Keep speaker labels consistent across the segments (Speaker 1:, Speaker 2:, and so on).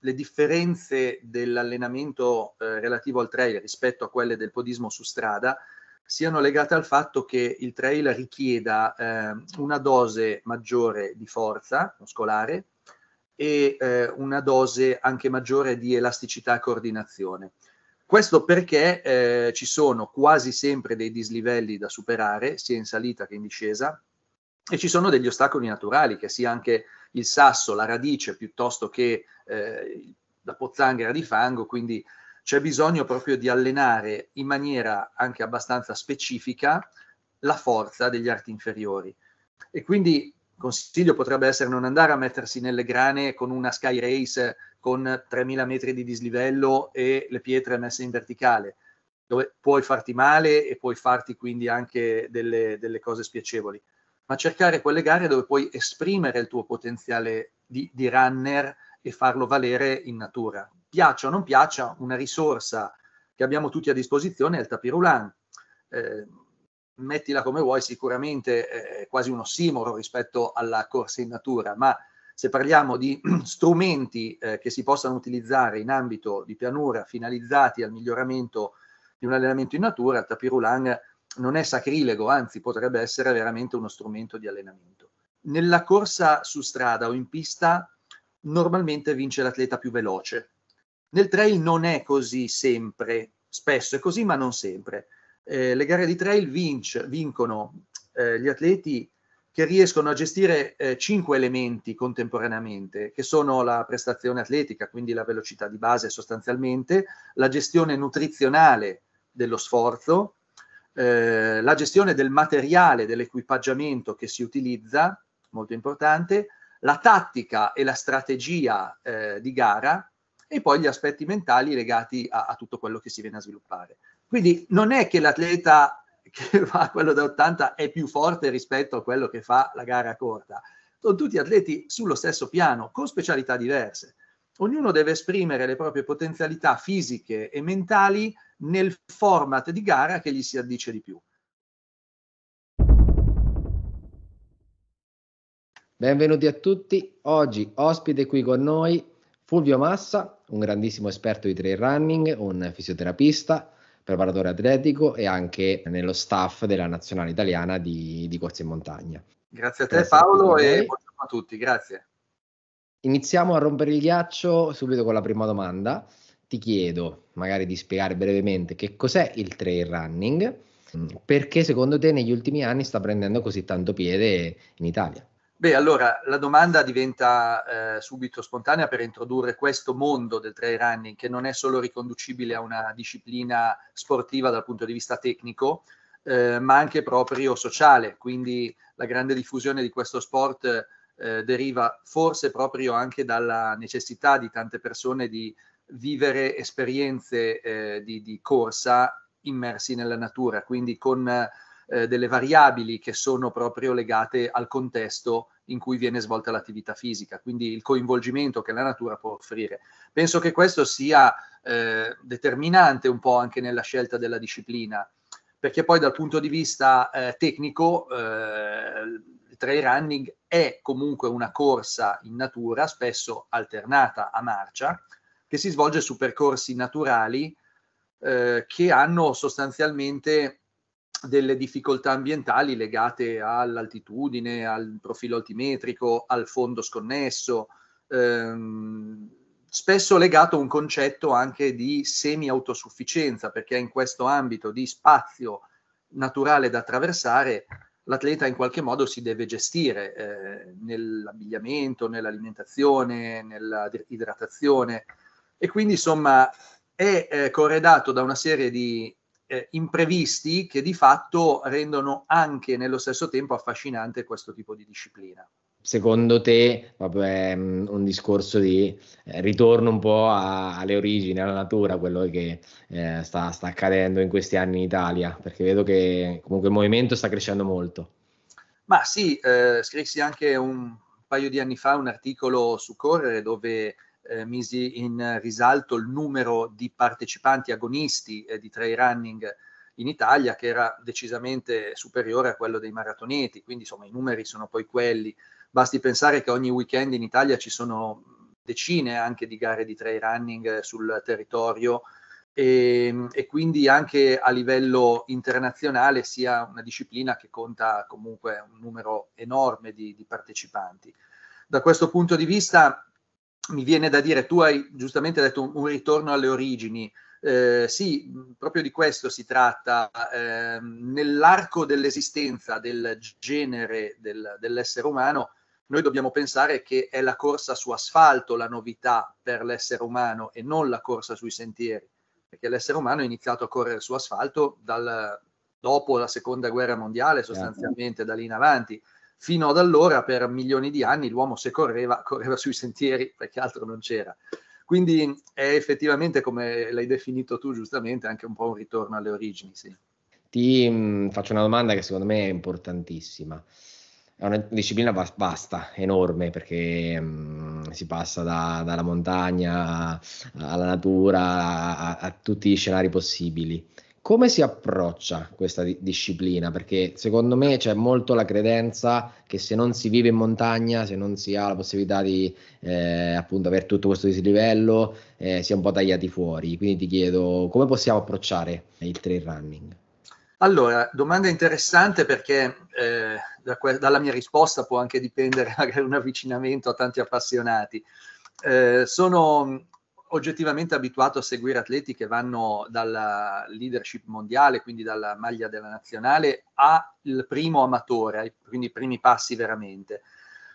Speaker 1: le differenze dell'allenamento eh, relativo al trail rispetto a quelle del podismo su strada siano legate al fatto che il trail richieda eh, una dose maggiore di forza muscolare e eh, una dose anche maggiore di elasticità e coordinazione. Questo perché eh, ci sono quasi sempre dei dislivelli da superare, sia in salita che in discesa, e ci sono degli ostacoli naturali, che sia anche il sasso, la radice piuttosto che eh, la pozzanghera di fango, quindi c'è bisogno proprio di allenare in maniera anche abbastanza specifica la forza degli arti inferiori. E quindi consiglio potrebbe essere non andare a mettersi nelle grane con una sky race con 3000 metri di dislivello e le pietre messe in verticale, dove puoi farti male e puoi farti quindi anche delle, delle cose spiacevoli ma cercare quelle gare dove puoi esprimere il tuo potenziale di, di runner e farlo valere in natura. Piaccia o non piaccia, una risorsa che abbiamo tutti a disposizione è il tapirulan. Eh, mettila come vuoi, sicuramente è quasi un ossimoro rispetto alla corsa in natura, ma se parliamo di strumenti eh, che si possano utilizzare in ambito di pianura finalizzati al miglioramento di un allenamento in natura, il tapirulan è non è sacrilego, anzi potrebbe essere veramente uno strumento di allenamento. Nella corsa su strada o in pista normalmente vince l'atleta più veloce. Nel trail non è così sempre, spesso è così ma non sempre. Eh, le gare di trail vince, vincono eh, gli atleti che riescono a gestire eh, cinque elementi contemporaneamente, che sono la prestazione atletica, quindi la velocità di base sostanzialmente, la gestione nutrizionale dello sforzo, eh, la gestione del materiale, dell'equipaggiamento che si utilizza, molto importante, la tattica e la strategia eh, di gara e poi gli aspetti mentali legati a, a tutto quello che si viene a sviluppare. Quindi non è che l'atleta che fa quello da 80 è più forte rispetto a quello che fa la gara corta, sono tutti atleti sullo stesso piano, con specialità diverse ognuno deve esprimere le proprie potenzialità fisiche e mentali nel format di
Speaker 2: gara che gli si addice di più. Benvenuti a tutti. Oggi ospite qui con noi Fulvio Massa, un grandissimo esperto di trail running, un fisioterapista, preparatore atletico e anche nello staff della nazionale italiana di, di corsa in montagna.
Speaker 1: Grazie a te Paolo e buongiorno a tutti, grazie.
Speaker 2: Iniziamo a rompere il ghiaccio subito con la prima domanda. Ti chiedo magari di spiegare brevemente che cos'è il trail running, mm, perché secondo te negli ultimi anni sta prendendo così tanto piede in Italia?
Speaker 1: Beh, allora la domanda diventa eh, subito spontanea per introdurre questo mondo del trail running che non è solo riconducibile a una disciplina sportiva dal punto di vista tecnico, eh, ma anche proprio sociale. Quindi la grande diffusione di questo sport eh, deriva forse proprio anche dalla necessità di tante persone di vivere esperienze eh, di, di, corsa immersi nella natura, quindi con eh, delle variabili che sono proprio legate al contesto in cui viene svolta l'attività fisica, quindi il coinvolgimento che la natura può offrire. Penso che questo sia eh, determinante un po' anche nella scelta della disciplina, perché poi dal punto di vista eh, tecnico eh, trail running è comunque una corsa in natura, spesso alternata a marcia, che si svolge su percorsi naturali eh, che hanno sostanzialmente delle difficoltà ambientali legate all'altitudine, al profilo altimetrico, al fondo sconnesso, ehm, spesso legato a un concetto anche di semi-autosufficienza, perché in questo ambito di spazio naturale da attraversare l'atleta in qualche modo si deve gestire eh, nell'abbigliamento, nell'alimentazione, nell'idratazione e quindi insomma è eh, corredato da una serie di eh, imprevisti che di fatto rendono anche nello stesso tempo affascinante questo tipo di
Speaker 2: disciplina secondo te vabbè, è mm, un discorso di eh, ritorno un po' a, alle origini, alla natura, quello che eh, sta, sta, accadendo in questi anni in Italia? Perché vedo che comunque il movimento sta crescendo molto.
Speaker 1: Ma sì, eh, scrissi anche un paio di anni fa un articolo su Correre dove eh, misi in risalto il numero di partecipanti agonisti eh, di trail running in Italia che era decisamente superiore a quello dei maratoneti, quindi insomma i numeri sono poi quelli. Basti pensare che ogni weekend in Italia ci sono decine anche di gare di trail running eh, sul territorio e, ehm, e, quindi anche a livello internazionale sia una disciplina che conta comunque un numero enorme di, di partecipanti. Da questo punto di vista mi viene da dire, tu hai giustamente detto un, un ritorno alle origini, eh, sì, proprio di questo si tratta. Eh, nell'arco dell'esistenza del genere del, dell'essere umano noi dobbiamo pensare che è la corsa su asfalto la novità per l'essere umano e non la corsa sui sentieri, perché l'essere umano è iniziato a correre su asfalto dal, dopo la seconda guerra mondiale, certo. sostanzialmente da lì in avanti. Fino ad allora, per milioni di anni, l'uomo se correva, correva sui sentieri perché altro non c'era. Quindi è effettivamente, come l'hai definito tu giustamente, anche un po' un ritorno alle origini. Sì.
Speaker 2: Ti mh, mm, faccio una domanda che secondo me è importantissima è una disciplina vasta, enorme, perché mh, mm, si passa da, dalla montagna alla natura a, a, tutti gli scenari possibili. Come si approccia questa di- disciplina? Perché secondo me c'è molto la credenza che se non si vive in montagna, se non si ha la possibilità di eh, appunto avere tutto questo dislivello, eh, si è un po' tagliati fuori. Quindi ti chiedo come possiamo approcciare il trail running?
Speaker 1: Allora, domanda interessante perché eh, da que- dalla mia risposta può anche dipendere magari un avvicinamento a tanti appassionati. Eh, sono mm, oggettivamente abituato a seguire atleti che vanno dalla leadership mondiale, quindi dalla maglia della nazionale, al primo amatore, quindi i primi passi veramente.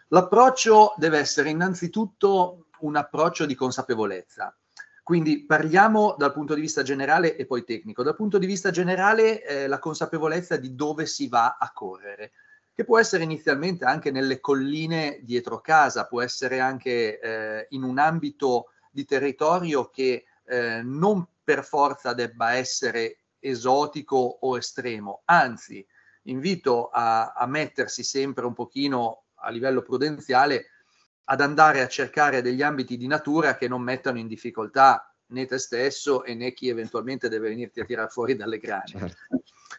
Speaker 1: L'approccio deve essere innanzitutto un approccio di consapevolezza, quindi parliamo dal punto di vista generale e poi tecnico. Dal punto di vista generale eh, la consapevolezza di dove si va a correre, che può essere inizialmente anche nelle colline dietro casa, può essere anche eh, in un ambito di territorio che eh, non per forza debba essere esotico o estremo, anzi invito a, a mettersi sempre un pochino a livello prudenziale ad andare a cercare degli ambiti di natura che non mettano in difficoltà né te stesso e né chi eventualmente deve venirti a tirare fuori dalle grane. Certo.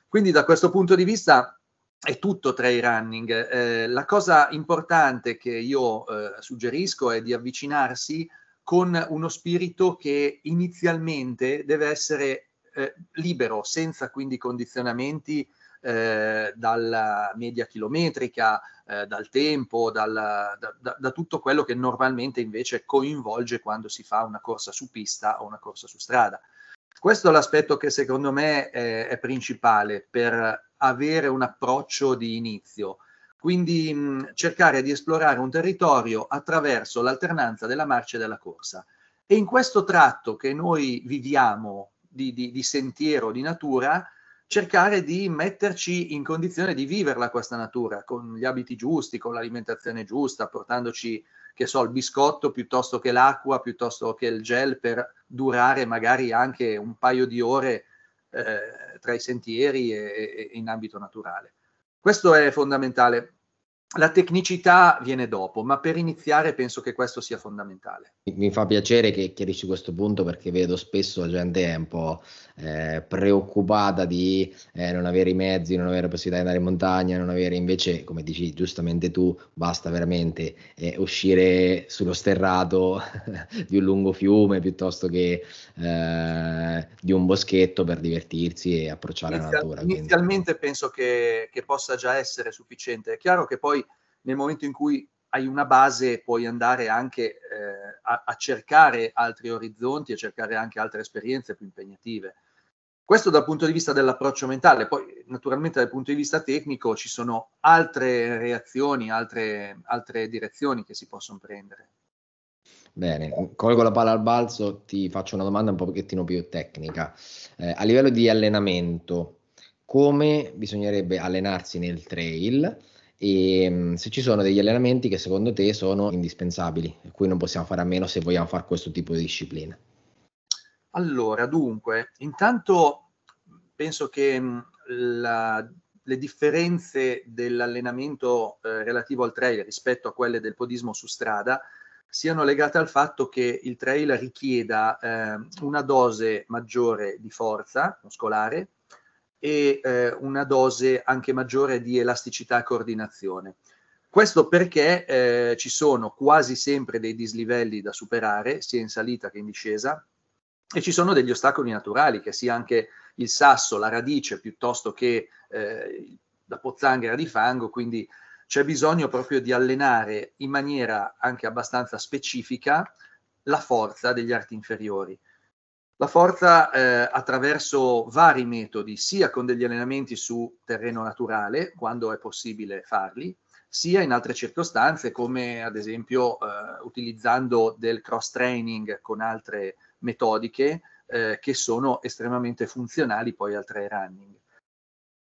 Speaker 1: Quindi da questo punto di vista è tutto tra i running. Eh, la cosa importante che io eh, suggerisco è di avvicinarsi con uno spirito che inizialmente deve essere eh, libero, senza quindi condizionamenti eh, dalla media chilometrica, eh, dal tempo, dal, da, da, da, tutto quello che normalmente invece coinvolge quando si fa una corsa su pista o una corsa su strada. Questo è l'aspetto che secondo me è, è principale per avere un approccio di inizio. Quindi mh, cercare di esplorare un territorio attraverso l'alternanza della marcia e della corsa. E in questo tratto che noi viviamo di, di, di sentiero, di natura, cercare di metterci in condizione di viverla questa natura con gli abiti giusti, con l'alimentazione giusta, portandoci, che so, il biscotto piuttosto che l'acqua, piuttosto che il gel per durare magari anche un paio di ore eh, tra i sentieri e, e in ambito naturale. Questo è fondamentale la tecnicità viene dopo, ma per iniziare penso che questo sia fondamentale.
Speaker 2: Mi fa piacere che chiarisci questo punto perché vedo spesso la gente un po' eh, preoccupata di eh, non avere i mezzi, non avere la possibilità di andare in montagna, non avere invece, come dici giustamente tu, basta veramente eh, uscire sullo sterrato di un lungo fiume piuttosto che eh, di un boschetto per divertirsi e approcciare Inizial- la
Speaker 1: natura. Inizialmente quindi. penso che, che possa già essere sufficiente. È chiaro che poi nel momento in cui hai una base puoi andare anche eh, a, a, cercare altri orizzonti a cercare anche altre esperienze più impegnative. Questo dal punto di vista dell'approccio mentale, poi naturalmente dal punto di vista tecnico ci sono altre reazioni, altre, altre direzioni che si possono prendere.
Speaker 2: Bene, colgo la palla al balzo, ti faccio una domanda un pochettino più tecnica. Eh, a livello di allenamento, come bisognerebbe allenarsi nel trail? e ehm, se ci sono degli allenamenti che secondo te sono indispensabili, di cui non possiamo fare a meno se vogliamo fare questo tipo di disciplina.
Speaker 1: Allora, dunque, intanto penso che mm, la, le differenze dell'allenamento eh, relativo al trail rispetto a quelle del podismo su strada siano legate al fatto che il trail richieda eh, una dose maggiore di forza muscolare, e eh, una dose anche maggiore di elasticità e coordinazione. Questo perché eh, ci sono quasi sempre dei dislivelli da superare, sia in salita che in discesa, e ci sono degli ostacoli naturali, che sia anche il sasso, la radice, piuttosto che eh, la pozzanghera di fango, quindi c'è bisogno proprio di allenare in maniera anche abbastanza specifica la forza degli arti inferiori. La forza eh, attraverso vari metodi, sia con degli allenamenti su terreno naturale, quando è possibile farli, sia in altre circostanze, come ad esempio eh, utilizzando del cross training con altre metodiche eh, che sono estremamente funzionali poi al trail running.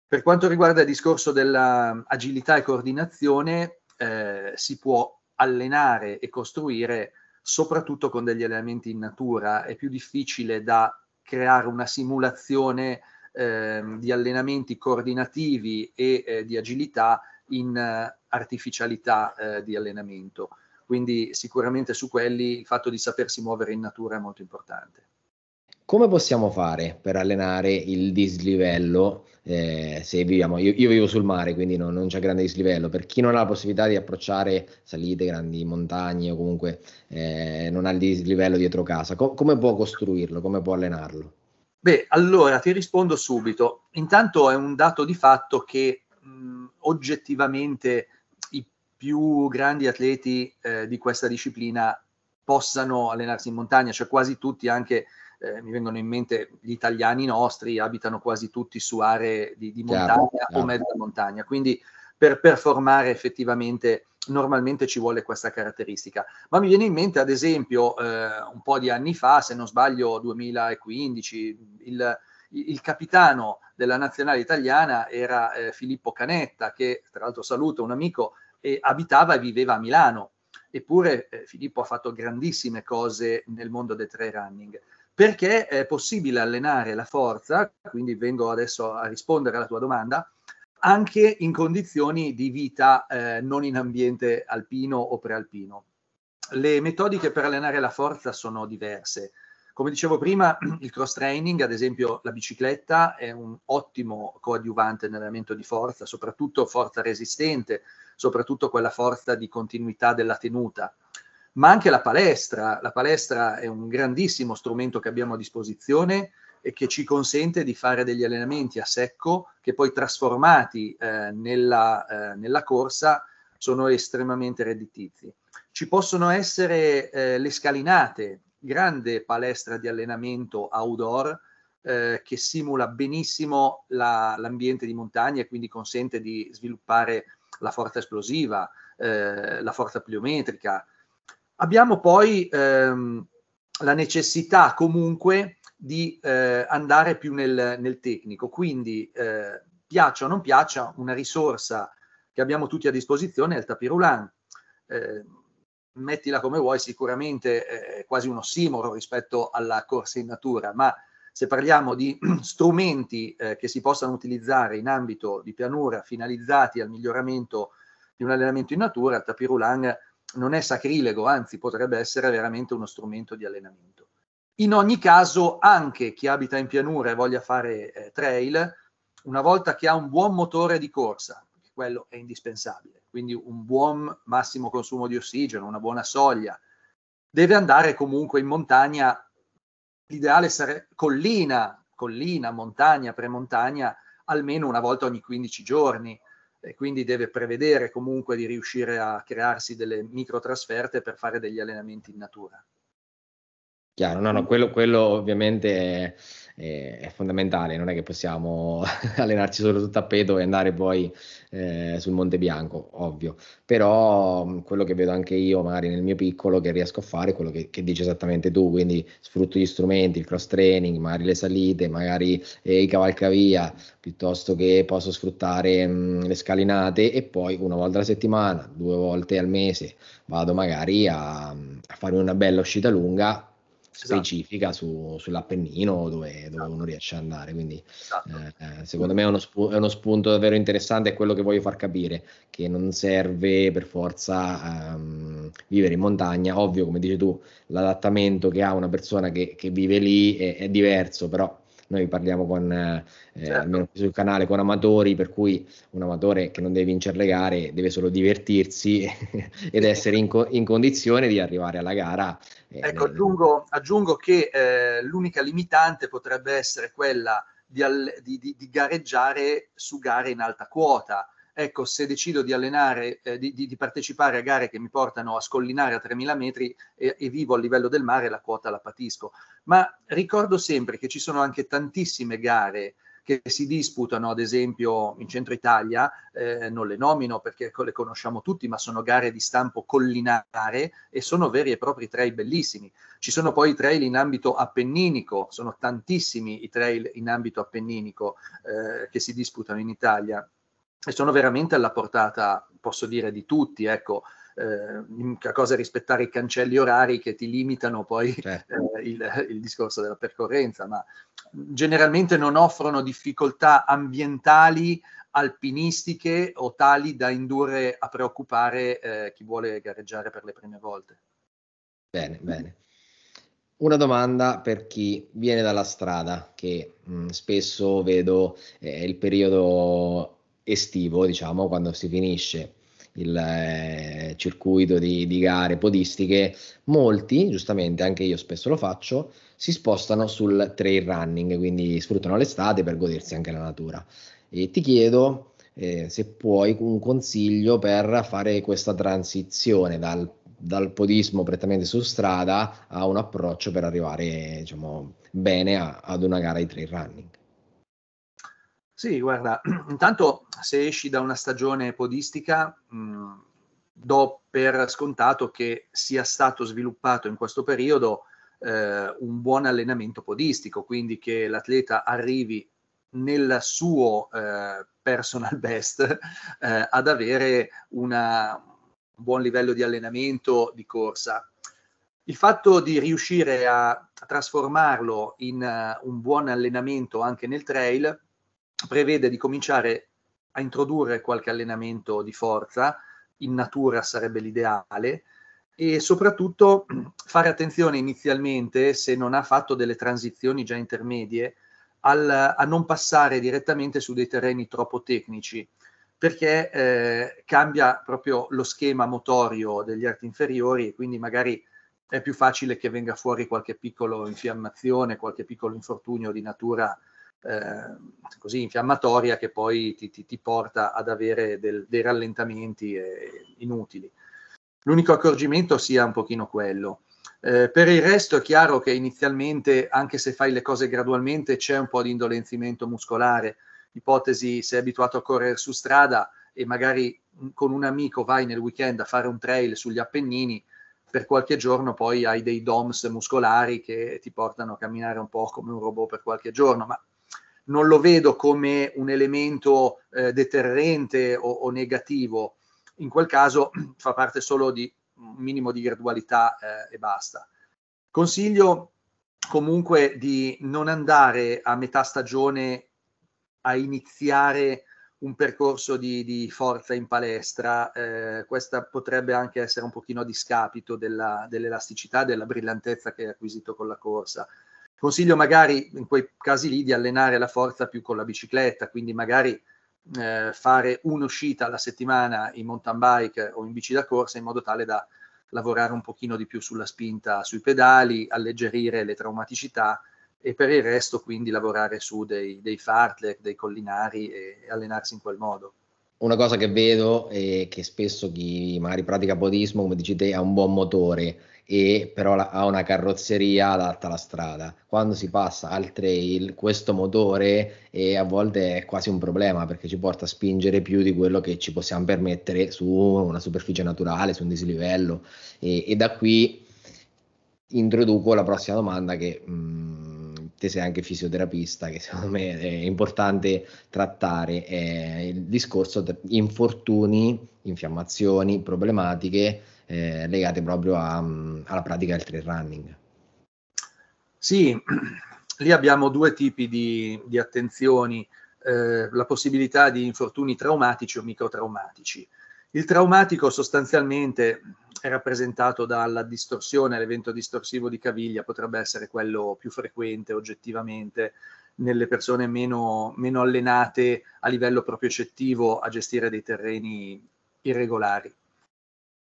Speaker 1: Per quanto riguarda il discorso dell'agilità mm, e coordinazione, eh, si può allenare e costruire soprattutto con degli elementi in natura, è più difficile da creare una simulazione eh, di allenamenti coordinativi e eh, di agilità in eh, artificialità eh, di allenamento. Quindi sicuramente su quelli il fatto di sapersi muovere in natura è molto importante
Speaker 2: come possiamo fare per allenare il dislivello? Eh, se viviamo, io, io, vivo sul mare, quindi no, non c'è grande dislivello. Per chi non ha la possibilità di approcciare salite, grandi montagne o comunque eh, non ha il dislivello dietro casa, co- come può costruirlo? Come può allenarlo?
Speaker 1: Beh, allora ti rispondo subito. Intanto è un dato di fatto che mh, oggettivamente i più grandi atleti eh, di questa disciplina possano allenarsi in montagna, cioè quasi tutti anche eh, mi vengono in mente gli italiani nostri, abitano quasi tutti su aree di, di montagna chiaro, chiaro. o mezza montagna, quindi per performare effettivamente normalmente ci vuole questa caratteristica. Ma mi viene in mente, ad esempio, eh, un po' di anni fa, se non sbaglio 2015, il, il capitano della nazionale italiana era eh, Filippo Canetta, che tra l'altro saluto un amico, e abitava e viveva a Milano. Eppure eh, Filippo ha fatto grandissime cose nel mondo del trail running perché è possibile allenare la forza, quindi vengo adesso a rispondere alla tua domanda, anche in condizioni di vita eh, non in ambiente alpino o prealpino. Le metodiche per allenare la forza sono diverse. Come dicevo prima, il cross training, ad esempio la bicicletta, è un ottimo coadiuvante nell'allenamento di forza, soprattutto forza resistente, soprattutto quella forza di continuità della tenuta ma anche la palestra. La palestra è un grandissimo strumento che abbiamo a disposizione e che ci consente di fare degli allenamenti a secco che poi trasformati eh, nella, eh, nella, corsa sono estremamente redditizi. Ci possono essere eh, le scalinate, grande palestra di allenamento outdoor eh, che simula benissimo la, l'ambiente di montagna e quindi consente di sviluppare la forza esplosiva, eh, la forza pliometrica, Abbiamo poi ehm, la necessità comunque di eh, andare più nel, nel tecnico, quindi eh, piaccia o non piaccia, una risorsa che abbiamo tutti a disposizione è il tapirulan. Eh, mettila come vuoi, sicuramente è quasi un ossimoro rispetto alla corsa in natura, ma se parliamo di strumenti eh, che si possano utilizzare in ambito di pianura finalizzati al miglioramento di un allenamento in natura, il tapirulan non è sacrilego, anzi potrebbe essere veramente uno strumento di allenamento. In ogni caso, anche chi abita in pianura e voglia fare eh, trail, una volta che ha un buon motore di corsa, quello è indispensabile, quindi un buon massimo consumo di ossigeno, una buona soglia, deve andare comunque in montagna, l'ideale sarebbe collina, collina, montagna, premontagna, almeno una volta ogni 15 giorni, e quindi deve prevedere comunque di riuscire a crearsi delle micro trasferte per fare degli allenamenti in natura.
Speaker 2: Chiaro, no, no, mm. quello, quello ovviamente è, è fondamentale, non è che possiamo allenarci solo sul tappeto e andare poi eh, sul Monte Bianco, ovvio, però mm, quello che vedo anche io magari nel mio piccolo che riesco a fare è quello che, che dici esattamente tu, quindi sfrutto gli strumenti, il cross training, magari le salite, magari eh, i cavalcavia, piuttosto che posso sfruttare mh, mm, le scalinate e poi una volta alla settimana, due volte al mese vado magari a, mm, a farmi una bella uscita lunga Esatto. specifica esatto. su, sull'Appennino dove, dove, esatto. uno riesce ad andare. Quindi esatto. Eh, eh, secondo me è uno, spu- è uno, spunto davvero interessante, è quello che voglio far capire, che non serve per forza um, vivere in montagna. Ovvio, come dici tu, l'adattamento che ha una persona che, che vive lì è, è diverso, però noi parliamo con, eh, certo. sul canale con amatori, per cui un amatore che non deve vincere le gare deve solo divertirsi ed essere in, co- in, condizione di arrivare alla gara. Eh, ecco, nel... aggiungo, aggiungo,
Speaker 1: che eh, l'unica limitante potrebbe essere quella di, di, di, di gareggiare su gare in alta quota ecco, se decido di allenare, eh, di, di, di, partecipare a gare che mi portano a scollinare a 3.000 metri e, e, vivo a livello del mare, la quota la patisco. Ma ricordo sempre che ci sono anche tantissime gare che si disputano, ad esempio in centro Italia, eh, non le nomino perché le conosciamo tutti, ma sono gare di stampo collinare e sono veri e propri trail bellissimi. Ci sono poi i trail in ambito appenninico, sono tantissimi i trail in ambito appenninico eh, che si disputano in Italia e sono veramente alla portata, posso dire, di tutti, ecco, l'unica eh, cosa rispettare i cancelli orari che ti limitano poi certo. eh, il, il, discorso della percorrenza, ma generalmente non offrono difficoltà ambientali, alpinistiche o tali da indurre a preoccupare eh, chi vuole gareggiare per le prime volte.
Speaker 2: Bene, bene. Una domanda per chi viene dalla strada, che mh, mm, spesso vedo eh, il periodo estivo, diciamo, quando si finisce il eh, circuito di, di, gare podistiche, molti, giustamente anche io spesso lo faccio, si spostano sul trail running, quindi sfruttano l'estate per godersi anche la natura. E ti chiedo eh, se puoi un consiglio per fare questa transizione dal, dal podismo prettamente su strada a un approccio per arrivare diciamo, bene a, ad una gara di trail running.
Speaker 1: Sì, guarda, intanto se esci da una stagione podistica, mh, mm, do per scontato che sia stato sviluppato in questo periodo eh, un buon allenamento podistico, quindi che l'atleta arrivi nel suo eh, personal best eh, ad avere una, un buon livello di allenamento di corsa. Il fatto di riuscire a trasformarlo in uh, un buon allenamento anche nel trail prevede di cominciare a introdurre qualche allenamento di forza, in natura sarebbe l'ideale, e soprattutto fare attenzione inizialmente, se non ha fatto delle transizioni già intermedie, al, a non passare direttamente su dei terreni troppo tecnici, perché eh, cambia proprio lo schema motorio degli arti inferiori e quindi magari è più facile che venga fuori qualche piccola infiammazione, qualche piccolo infortunio di natura Ehm, così infiammatoria che poi ti, ti, ti porta ad avere del, dei rallentamenti eh, inutili. L'unico accorgimento sia un pochino quello. Eh, per il resto è chiaro che inizialmente, anche se fai le cose gradualmente, c'è un po' di indolenzimento muscolare. Ipotesi, sei abituato a correre su strada e magari mm, con un amico vai nel weekend a fare un trail sugli Appennini, per qualche giorno poi hai dei DOMS muscolari che ti portano a camminare un po' come un robot per qualche giorno, ma non lo vedo come un elemento eh, deterrente o, o, negativo, in quel caso fa parte solo di un minimo di gradualità eh, e basta. Consiglio comunque di non andare a metà stagione a iniziare un percorso di, di forza in palestra, eh, questa potrebbe anche essere un pochino a discapito della, dell'elasticità, della brillantezza che hai acquisito con la corsa Consiglio magari in quei casi lì di allenare la forza più con la bicicletta, quindi magari eh, fare un'uscita alla settimana in mountain bike o in bici da corsa in modo tale da lavorare un pochino di più sulla spinta sui pedali, alleggerire le traumaticità e per il resto quindi lavorare su dei, dei fartlek, dei collinari e allenarsi in quel modo
Speaker 2: una cosa che vedo è che spesso chi magari pratica podismo, come dici te, ha un buon motore e però la, ha una carrozzeria adatta alla strada. Quando si passa al trail, questo motore è, a volte è quasi un problema perché ci porta a spingere più di quello che ci possiamo permettere su una superficie naturale, su un dislivello. E, e da qui introduco la prossima domanda che... Mh, mm, te sei anche fisioterapista, che secondo me è importante trattare, è il discorso di infortuni, infiammazioni, problematiche eh, legate proprio a, mm, alla pratica del trail running. Sì,
Speaker 1: lì abbiamo due tipi di, di attenzioni, eh, la possibilità di infortuni traumatici o microtraumatici. Il traumatico sostanzialmente è rappresentato dalla distorsione, l'evento distorsivo di caviglia potrebbe essere quello più frequente oggettivamente nelle persone meno, meno allenate a livello proprio propriocettivo a gestire dei terreni irregolari.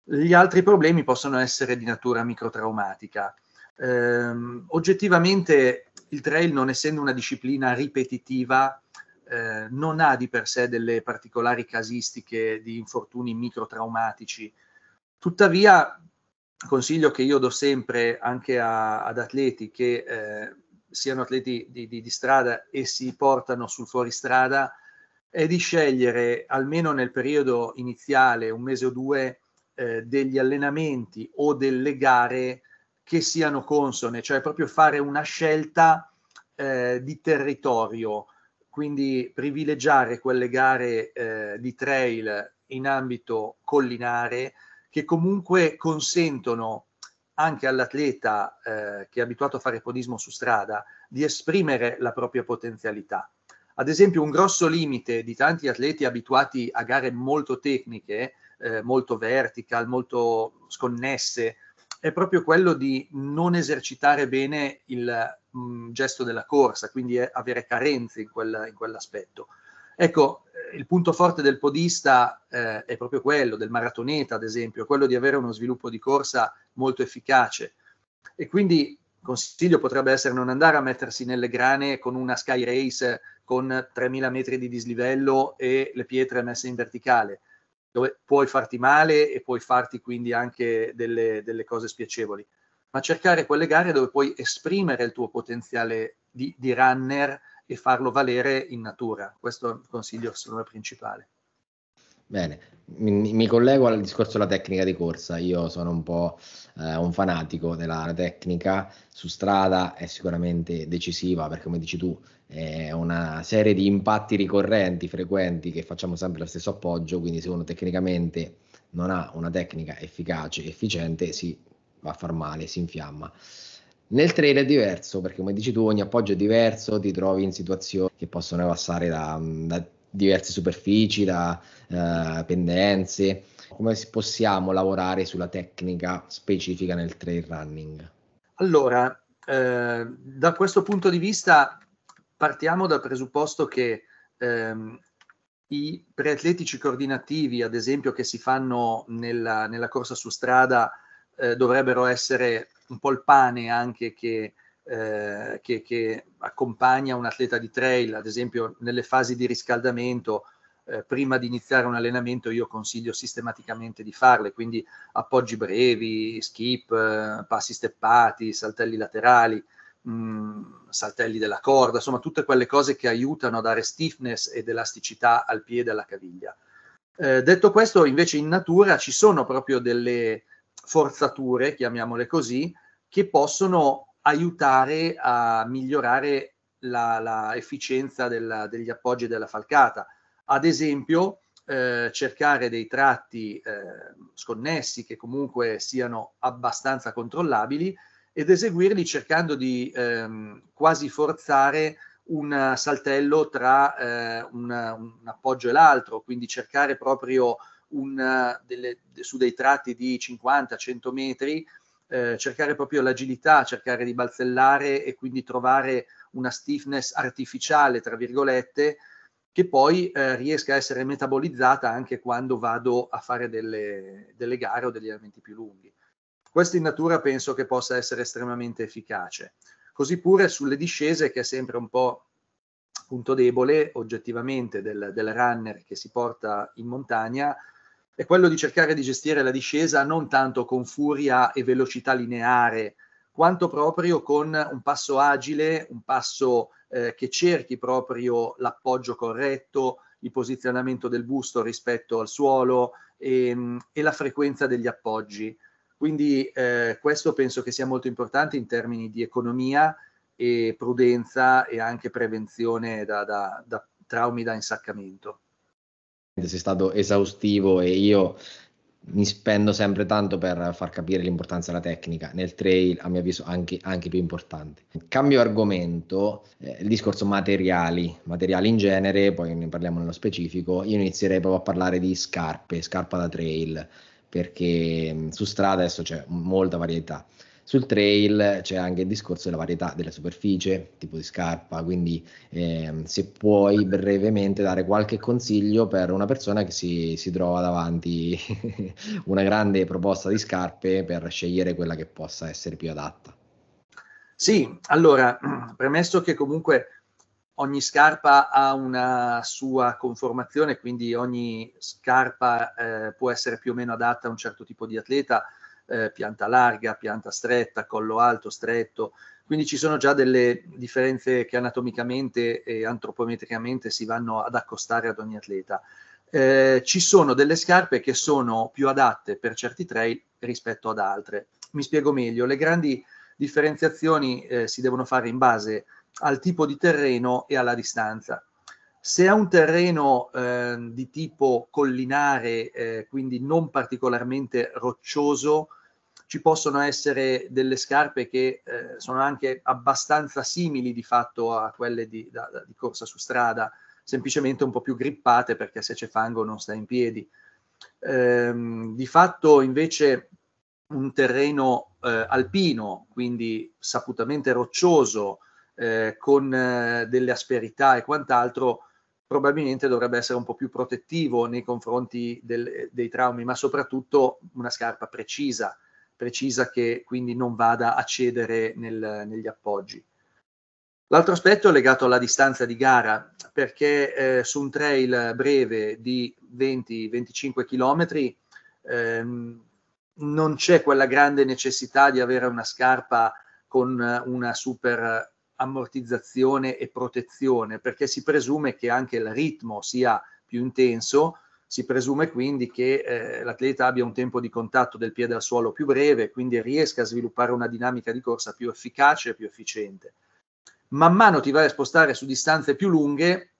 Speaker 1: Gli altri problemi possono essere di natura microtraumatica. Eh, oggettivamente il trail, non essendo una disciplina ripetitiva, eh, non ha di per sé delle particolari casistiche di infortuni microtraumatici. Tuttavia, consiglio che io do sempre anche a, ad atleti che eh, siano atleti di, di, di, strada e si portano sul fuoristrada è di scegliere almeno nel periodo iniziale, un mese o due, eh, degli allenamenti o delle gare che siano consone, cioè proprio fare una scelta eh, di territorio quindi privilegiare quelle gare eh, di trail in ambito collinare che comunque consentono anche all'atleta eh, che è abituato a fare podismo su strada di esprimere la propria potenzialità. Ad esempio un grosso limite di tanti atleti abituati a gare molto tecniche, eh, molto vertical, molto sconnesse, è proprio quello di non esercitare bene il mh, gesto della corsa, quindi è avere carenze in, quel, in quell'aspetto. Ecco, eh, il punto forte del podista eh, è proprio quello, del maratoneta ad esempio, quello di avere uno sviluppo di corsa molto efficace. E quindi consiglio potrebbe essere non andare a mettersi nelle grane con una sky race con 3000 metri di dislivello e le pietre messe in verticale, dove puoi farti male e puoi farti quindi anche delle, delle cose spiacevoli ma cercare quelle gare dove puoi esprimere il tuo potenziale di, di runner e farlo valere in natura. Questo è il consiglio secondo me principale.
Speaker 2: Bene, mi, mi, collego al discorso della tecnica di corsa. Io sono un po' eh, un fanatico della tecnica su strada, è sicuramente decisiva perché, come dici tu, è una serie di impatti ricorrenti, frequenti, che facciamo sempre lo stesso appoggio. Quindi, se uno tecnicamente non ha una tecnica efficace, efficiente, si va a far male, si infiamma. Nel trailer è diverso perché, come dici tu, ogni appoggio è diverso, ti trovi in situazioni che possono passare da, da diverse superfici, da eh, pendenze. Come possiamo lavorare sulla tecnica specifica nel trail running?
Speaker 1: Allora, eh, da questo punto di vista partiamo dal presupposto che ehm, i preatletici coordinativi, ad esempio, che si fanno nella, nella corsa su strada, eh, dovrebbero essere un po' il pane anche che, eh, che, che, accompagna un atleta di trail, ad esempio nelle fasi di riscaldamento. Eh, prima di iniziare un allenamento io consiglio sistematicamente di farle, quindi appoggi brevi, skip, eh, passi steppati, saltelli laterali, mh, mm, saltelli della corda, insomma tutte quelle cose che aiutano a dare stiffness ed elasticità al piede e alla caviglia. Eh, detto questo, invece in natura ci sono proprio delle, forzature, chiamiamole così, che possono aiutare a migliorare l'efficienza degli appoggi della falcata. Ad esempio, eh, cercare dei tratti eh, sconnessi che comunque siano abbastanza controllabili ed eseguirli cercando di ehm, quasi forzare un saltello tra eh, una, un appoggio e l'altro, quindi cercare proprio un, delle, su dei tratti di 50-100 metri, eh, cercare proprio l'agilità, cercare di balzellare e quindi trovare una stiffness artificiale, tra virgolette, che poi eh, riesca a essere metabolizzata anche quando vado a fare delle, delle gare o degli allenamenti più lunghi. Questo in natura penso che possa essere estremamente efficace. Così pure sulle discese, che è sempre un po' punto debole oggettivamente del, del runner che si porta in montagna, è quello di cercare di gestire la discesa non tanto con furia e velocità lineare, quanto proprio con un passo agile, un passo eh, che cerchi proprio l'appoggio corretto, il posizionamento del busto rispetto al suolo e, ehm, e la frequenza degli appoggi. Quindi eh, questo penso che sia molto importante in termini di economia e prudenza e anche prevenzione da, da, da traumi da
Speaker 2: insaccamento sei stato esaustivo e io mi spendo sempre tanto per far capire l'importanza della tecnica, nel trail a mio avviso anche, anche più importante. Cambio argomento, eh, il discorso materiali, materiali in genere, poi ne parliamo nello specifico, io inizierei proprio a parlare di scarpe, scarpa da trail, perché mm, su strada adesso c'è molta varietà. Sul trail c'è anche il discorso della varietà della superficie, tipo di scarpa, quindi eh, se puoi brevemente dare qualche consiglio per una persona che si, si trova davanti una grande proposta di scarpe per scegliere quella che possa essere più adatta. Sì,
Speaker 1: allora, premesso che comunque ogni scarpa ha una sua conformazione, quindi ogni scarpa eh, può essere più o meno adatta a un certo tipo di atleta eh, pianta larga, pianta stretta, collo alto, stretto. Quindi ci sono già delle differenze che anatomicamente e antropometricamente si vanno ad accostare ad ogni atleta. Eh, ci sono delle scarpe che sono più adatte per certi trail rispetto ad altre. Mi spiego meglio, le grandi differenziazioni eh, si devono fare in base al tipo di terreno e alla distanza. Se è un terreno eh, di tipo collinare, eh, quindi non particolarmente roccioso, ci possono essere delle scarpe che eh, sono anche abbastanza simili di fatto a quelle di, da, di, corsa su strada, semplicemente un po' più grippate perché se c'è fango non sta in piedi. Ehm, di fatto invece un terreno eh, alpino, quindi saputamente roccioso, eh, con eh, delle asperità e quant'altro, probabilmente dovrebbe essere un po' più protettivo nei confronti del, dei traumi, ma soprattutto una scarpa precisa, precisa che quindi non vada a cedere nel, negli appoggi. L'altro aspetto è legato alla distanza di gara, perché eh, su un trail breve di 20-25 km ehm, non c'è quella grande necessità di avere una scarpa con una super ammortizzazione e protezione, perché si presume che anche il ritmo sia più intenso, si presume quindi che eh, l'atleta abbia un tempo di contatto del piede al suolo più breve, quindi riesca a sviluppare una dinamica di corsa più efficace e più efficiente. Man mano ti vai a spostare su distanze più lunghe,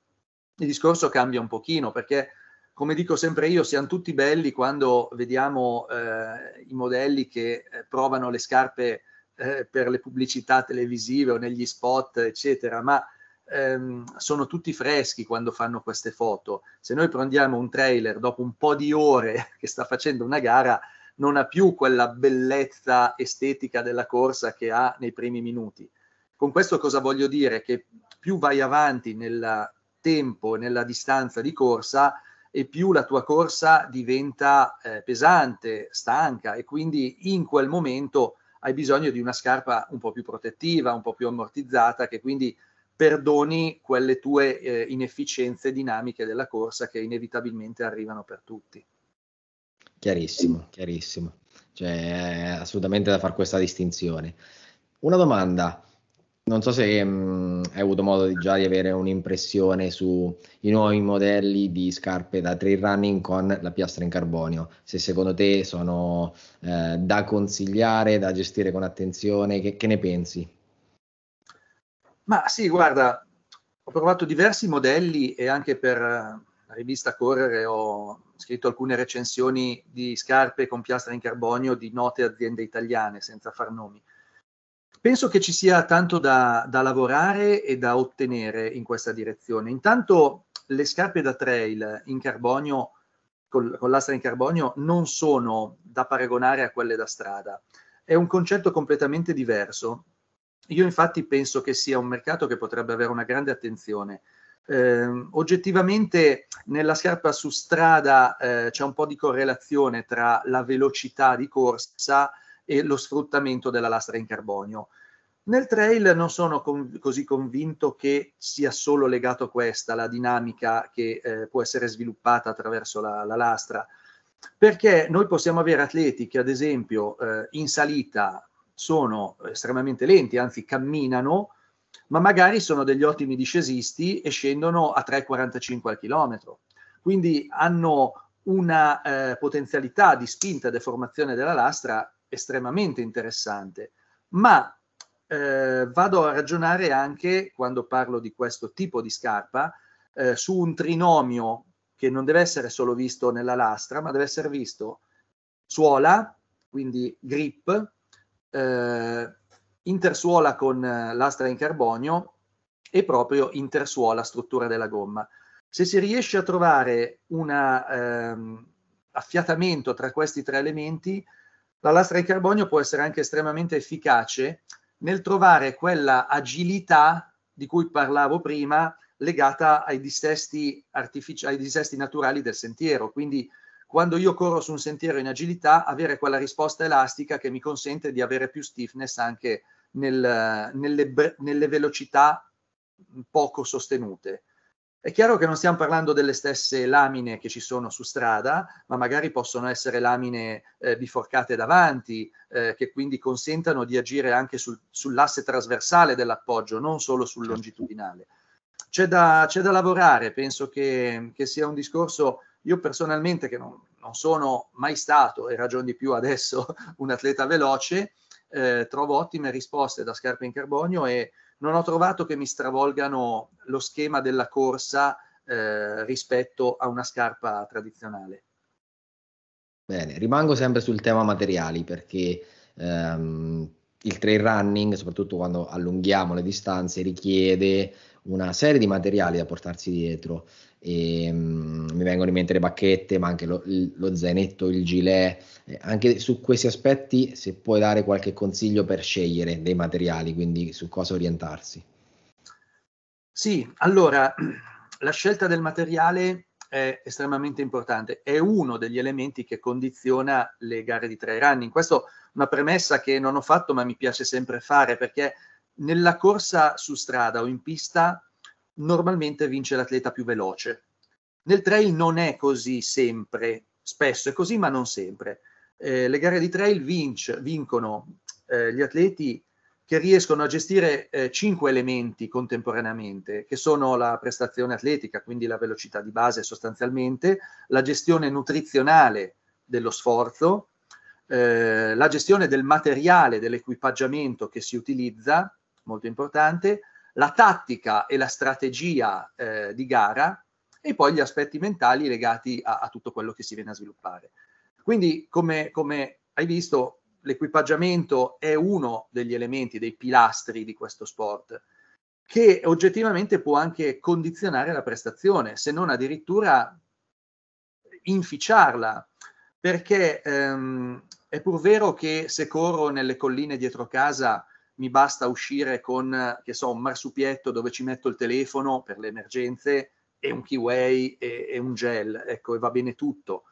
Speaker 1: il discorso cambia un pochino, perché come dico sempre io, siamo tutti belli quando vediamo eh, i modelli che eh, provano le scarpe eh, per le pubblicità televisive o negli spot, eccetera, ma ehm, sono tutti freschi quando fanno queste foto. Se noi prendiamo un trailer dopo un po' di ore che sta facendo una gara, non ha più quella bellezza estetica della corsa che ha nei primi minuti. Con questo cosa voglio dire? Che più vai avanti nel tempo, e nella distanza di corsa, e più la tua corsa diventa eh, pesante, stanca e quindi in quel momento hai bisogno di una scarpa un po' più protettiva, un po' più ammortizzata, che quindi perdoni quelle tue eh, inefficienze dinamiche della corsa che inevitabilmente arrivano per tutti.
Speaker 2: Chiarissimo, chiarissimo. Cioè, è assolutamente da fare questa distinzione. Una domanda, non so se mh, mm, hai avuto modo di già di avere un'impressione sui nuovi modelli di scarpe da trail running con la piastra in carbonio, se secondo te sono eh, da consigliare, da gestire con attenzione, che, che ne pensi?
Speaker 1: Ma sì, guarda, ho provato diversi modelli e anche per eh, la rivista Correre ho scritto alcune recensioni di scarpe con piastra in carbonio di note aziende italiane, senza far nomi. Penso che ci sia tanto da, da, lavorare e da ottenere in questa direzione. Intanto le scarpe da trail in carbonio, col, con l'astra in carbonio, non sono da paragonare a quelle da strada. È un concetto completamente diverso. Io infatti penso che sia un mercato che potrebbe avere una grande attenzione. Eh, oggettivamente nella scarpa su strada eh, c'è un po' di correlazione tra la velocità di corsa e lo sfruttamento della lastra in carbonio. Nel trail non sono con, così convinto che sia solo legato a questa, la dinamica che eh, può essere sviluppata attraverso la, la, lastra, perché noi possiamo avere atleti che ad esempio eh, in salita sono estremamente lenti, anzi camminano, ma magari sono degli ottimi discesisti e scendono a 3,45 al chilometro. Quindi hanno una eh, potenzialità di spinta e deformazione della lastra estremamente interessante, ma eh, vado a ragionare anche, quando parlo di questo tipo di scarpa, eh, su un trinomio che non deve essere solo visto nella lastra, ma deve essere visto suola, quindi grip, eh, intersuola con eh, lastra in carbonio e proprio intersuola struttura della gomma. Se si riesce a trovare un ehm, affiatamento tra questi tre elementi, la lastra di carbonio può essere anche estremamente efficace nel trovare quella agilità di cui parlavo prima legata ai dissesti, artifici- ai dissesti naturali del sentiero. Quindi quando io corro su un sentiero in agilità, avere quella risposta elastica che mi consente di avere più stiffness anche nel, nelle, nelle velocità poco sostenute. È chiaro che non stiamo parlando delle stesse lamine che ci sono su strada, ma magari possono essere lamine eh, biforcate davanti, eh, che quindi consentano di agire anche sul, sull'asse trasversale dell'appoggio, non solo sul certo. longitudinale. C'è da, c'è da lavorare, penso che, che, sia un discorso, io personalmente che non, non, sono mai stato, e ragioni di più adesso, un atleta veloce, eh, trovo ottime risposte da scarpe in carbonio e non ho trovato che mi stravolgano lo schema della corsa eh, rispetto a una scarpa tradizionale.
Speaker 2: Bene, rimango sempre sul tema materiali perché ehm, il trail running, soprattutto quando allunghiamo le distanze, richiede una serie di materiali da portarsi dietro e, um, mi vengono in mente le bacchette, ma anche lo, lo zainetto, il gilet. Eh, anche su questi aspetti, se puoi dare qualche consiglio per scegliere dei materiali, quindi su cosa orientarsi.
Speaker 1: Sì, allora la scelta del materiale è estremamente importante, è uno degli elementi che condiziona le gare di trail running. Questa è una premessa che non ho fatto ma mi piace sempre fare perché nella corsa su strada o in pista normalmente vince l'atleta più veloce. Nel trail non è così sempre, spesso è così, ma non sempre. Eh, le gare di trail vince, vincono eh, gli atleti che riescono a gestire eh, cinque elementi contemporaneamente, che sono la prestazione atletica, quindi la velocità di base sostanzialmente, la gestione nutrizionale dello sforzo, eh, la gestione del materiale, dell'equipaggiamento che si utilizza, molto importante, la tattica e la strategia eh, di gara e poi gli aspetti mentali legati a, a, tutto quello che si viene a sviluppare. Quindi, come, come hai visto, l'equipaggiamento è uno degli elementi, dei pilastri di questo sport, che oggettivamente può anche condizionare la prestazione, se non addirittura inficiarla, perché ehm, è pur vero che se corro nelle colline dietro casa mi basta uscire con, che so, un marsupietto dove ci metto il telefono per le emergenze e un kiwi e, e un gel, ecco, e va bene tutto.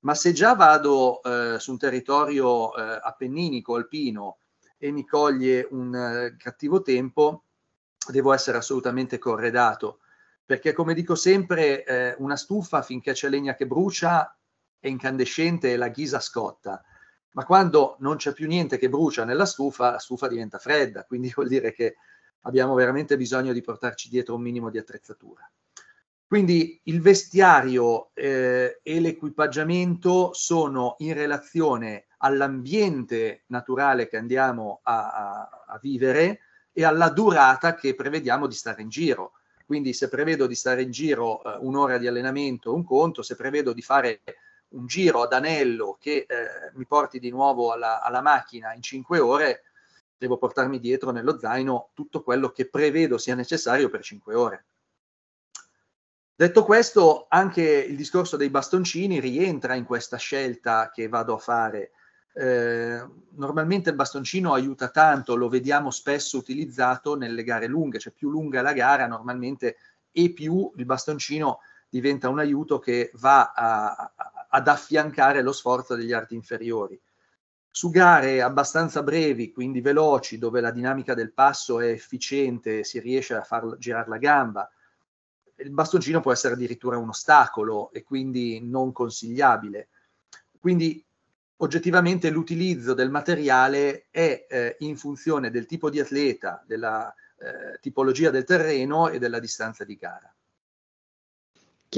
Speaker 1: Ma se già vado eh, su un territorio eh, appenninico, alpino, e mi coglie un eh, cattivo tempo, devo essere assolutamente corredato, perché come dico sempre, eh, una stufa finché c'è legna che brucia è incandescente e la ghisa scotta ma quando non c'è più niente che brucia nella stufa, la stufa diventa fredda, quindi vuol dire che abbiamo veramente bisogno di portarci dietro un minimo di attrezzatura. Quindi il vestiario eh, e l'equipaggiamento sono in relazione all'ambiente naturale che andiamo a, a, a vivere e alla durata che prevediamo di stare in giro. Quindi se prevedo di stare in giro eh, un'ora di allenamento, un conto, se prevedo di fare un giro ad anello che eh, mi porti di nuovo alla, alla macchina in 5 ore, devo portarmi dietro nello zaino tutto quello che prevedo sia necessario per 5 ore. Detto questo, anche il discorso dei bastoncini rientra in questa scelta che vado a fare. Eh, normalmente il bastoncino aiuta tanto, lo vediamo spesso utilizzato nelle gare lunghe, cioè più lunga la gara normalmente e più il bastoncino diventa un aiuto che va a, a ad affiancare lo sforzo degli arti inferiori. Su gare abbastanza brevi, quindi veloci, dove la dinamica del passo è efficiente, si riesce a far girare la gamba, il bastoncino può essere addirittura un ostacolo e quindi non consigliabile. Quindi oggettivamente l'utilizzo del materiale è eh, in funzione del tipo di atleta, della eh, tipologia del terreno e della distanza di gara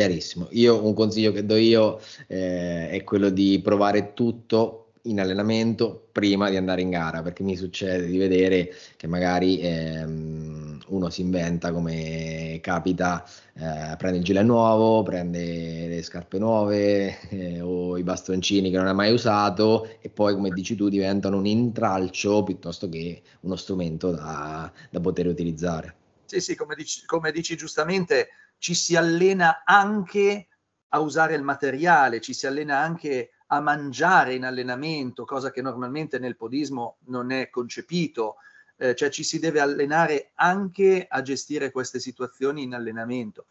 Speaker 2: chiarissimo. Io un consiglio che do io eh, è quello di provare tutto in allenamento prima di andare in gara, perché mi succede di vedere che magari ehm, uno si inventa come capita, eh, prende il gilet nuovo, prende le scarpe nuove eh, o i bastoncini che non ha mai usato e poi, come dici tu, diventano un intralcio piuttosto che uno strumento da, da poter utilizzare.
Speaker 1: Sì, sì, come dici, come dici giustamente, ci si allena anche a usare il materiale, ci si allena anche a mangiare in allenamento, cosa che normalmente nel podismo non è concepito, eh, cioè ci si deve allenare anche a gestire queste situazioni in allenamento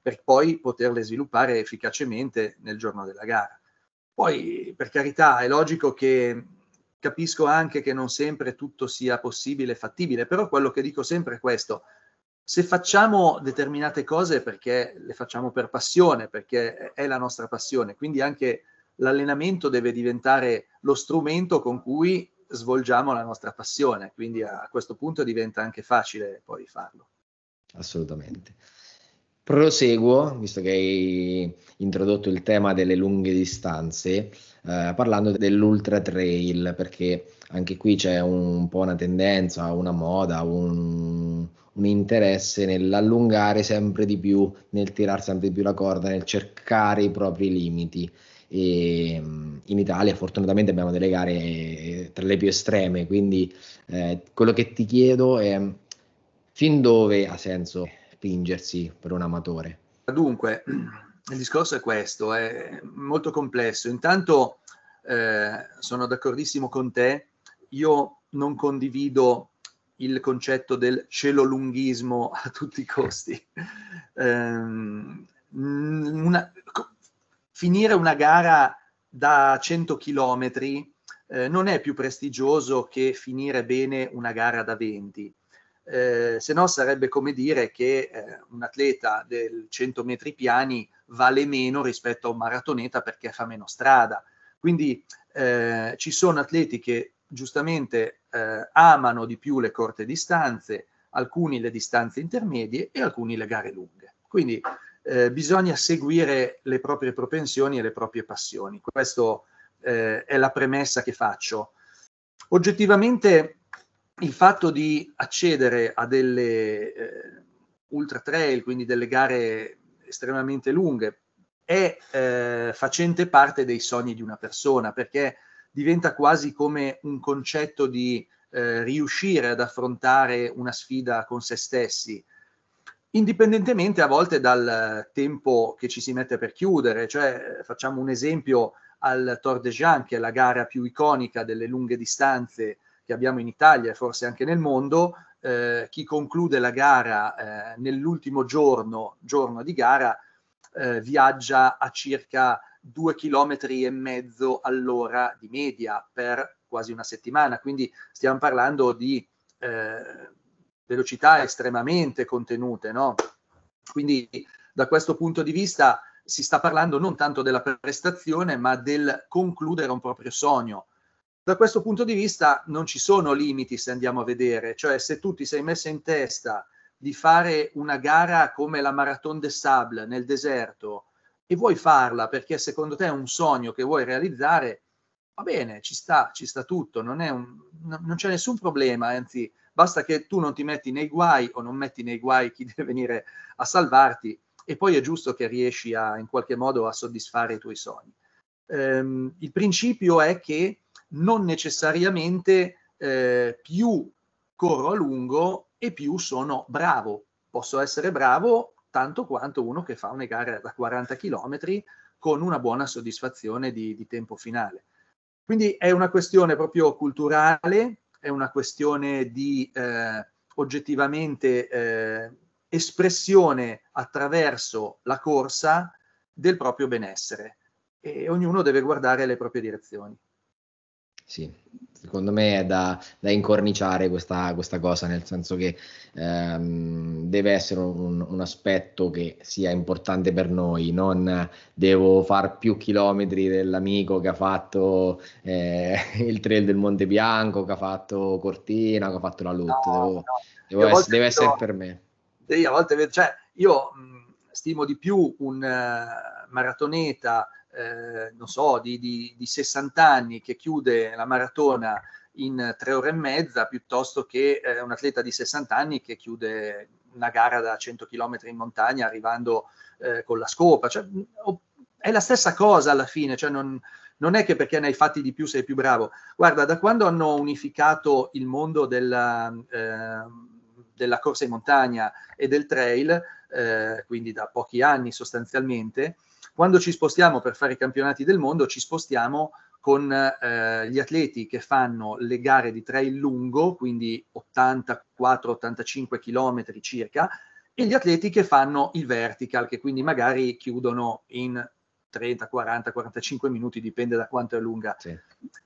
Speaker 1: per poi poterle sviluppare efficacemente nel giorno della gara. Poi, per carità, è logico che capisco anche che non sempre tutto sia possibile e fattibile, però quello che dico sempre è questo, se facciamo determinate cose perché le facciamo per passione, perché è la nostra passione, quindi anche l'allenamento deve diventare lo strumento con cui svolgiamo la nostra passione, quindi a, questo punto diventa anche facile poi farlo.
Speaker 2: Assolutamente. Proseguo, visto che hai introdotto il tema delle lunghe distanze, eh, parlando dell'ultra trail, perché anche qui c'è un po' una tendenza, una moda, un, un interesse nell'allungare sempre di più, nel tirare sempre di più la corda, nel cercare i propri limiti. E mm, in Italia fortunatamente abbiamo delle gare eh, tra le più estreme, quindi eh, quello che ti chiedo è fin dove ha senso spingersi per un amatore? Dunque, il
Speaker 1: discorso è questo, è molto complesso. Intanto eh, sono d'accordissimo con te, io non condivido il concetto del cielo lunghismo a tutti i costi. Um, una, finire una gara da 100 km eh, non è più prestigioso che finire bene una gara da 20. Eh, se no sarebbe come dire che eh, un atleta del 100 metri piani vale meno rispetto a un maratoneta perché fa meno strada. Quindi eh, ci sono atleti che giustamente eh, amano di più le corte distanze, alcuni le distanze intermedie e alcuni le gare lunghe. Quindi eh, bisogna seguire le proprie propensioni e le proprie passioni. Questa eh, è la premessa che faccio. Oggettivamente il fatto di accedere a delle eh, ultra trail, quindi delle gare estremamente lunghe, è eh, facente parte dei sogni di una persona perché diventa quasi come un concetto di eh, riuscire ad affrontare una sfida con se stessi, indipendentemente a volte dal tempo che ci si mette per chiudere, cioè facciamo un esempio al Tour de Jean, che è la gara più iconica delle lunghe distanze che abbiamo in Italia e forse anche nel mondo, eh, chi conclude la gara eh, nell'ultimo giorno, giorno di gara, eh, viaggia a circa due chilometri e mezzo all'ora di media per quasi una settimana, quindi stiamo parlando di eh, velocità estremamente contenute, no? Quindi da questo punto di vista si sta parlando non tanto della prestazione, ma del concludere un proprio sogno. Da questo punto di vista non ci sono limiti se andiamo a vedere, cioè se tu ti sei messo in testa di fare una gara come la Marathon de Sable nel deserto e vuoi farla perché secondo te è un sogno che vuoi realizzare, va bene, ci sta, ci sta tutto, non, un, no, non c'è nessun problema, anzi basta che tu non ti metti nei guai o non metti nei guai chi deve venire a salvarti e poi è giusto che riesci a, in qualche modo a soddisfare i tuoi sogni. Ehm, il principio è che non necessariamente eh, più corro a lungo e più sono bravo. Posso essere bravo tanto quanto uno che fa una gara da 40 km con una buona soddisfazione di, di tempo finale. Quindi è una questione proprio culturale, è una questione di eh, oggettivamente eh, espressione attraverso la corsa del proprio benessere e ognuno deve guardare le proprie direzioni.
Speaker 2: Sì, secondo me è da, da incorniciare questa, questa, cosa, nel senso che ehm, deve essere un, un, aspetto che sia importante per noi, non devo fare più chilometri dell'amico che ha fatto eh, il trail del Monte Bianco, che ha fatto Cortina, che ha fatto la lotta, no, devo, no. devo essere, deve io, essere per me.
Speaker 1: Io a volte cioè, io mh, stimo di più un uh, maratoneta eh, non so, di, di, di 60 anni che chiude la maratona in tre ore e mezza piuttosto che eh, un atleta di 60 anni che chiude una gara da 100 km in montagna arrivando eh, con la scopa. Cioè, è la stessa cosa alla fine, cioè non, non, è che perché ne hai fatti di più sei più bravo. Guarda, da quando hanno unificato il mondo della, eh, della corsa in montagna e del trail, eh, quindi da pochi anni sostanzialmente, quando ci spostiamo per fare i campionati del mondo, ci spostiamo con eh, gli atleti che fanno le gare di trail lungo, quindi 84-85 km circa, e gli atleti che fanno il vertical, che quindi magari chiudono in 30, 40, 45 minuti, dipende da quanto è lunga. Sì.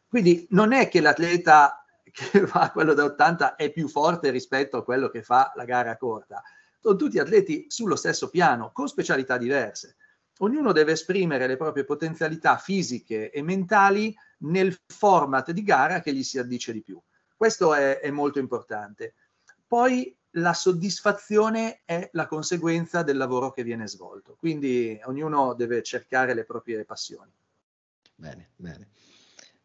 Speaker 1: Quindi non è che l'atleta che fa quello da 80 è più forte rispetto a quello che fa la gara corta. Sono tutti atleti sullo stesso piano, con specialità diverse ognuno deve esprimere le proprie potenzialità fisiche e mentali nel format di gara che gli si addice di più. Questo è, è molto importante. Poi la soddisfazione è la conseguenza del lavoro che viene svolto, quindi ognuno deve cercare le proprie passioni.
Speaker 2: Bene, bene.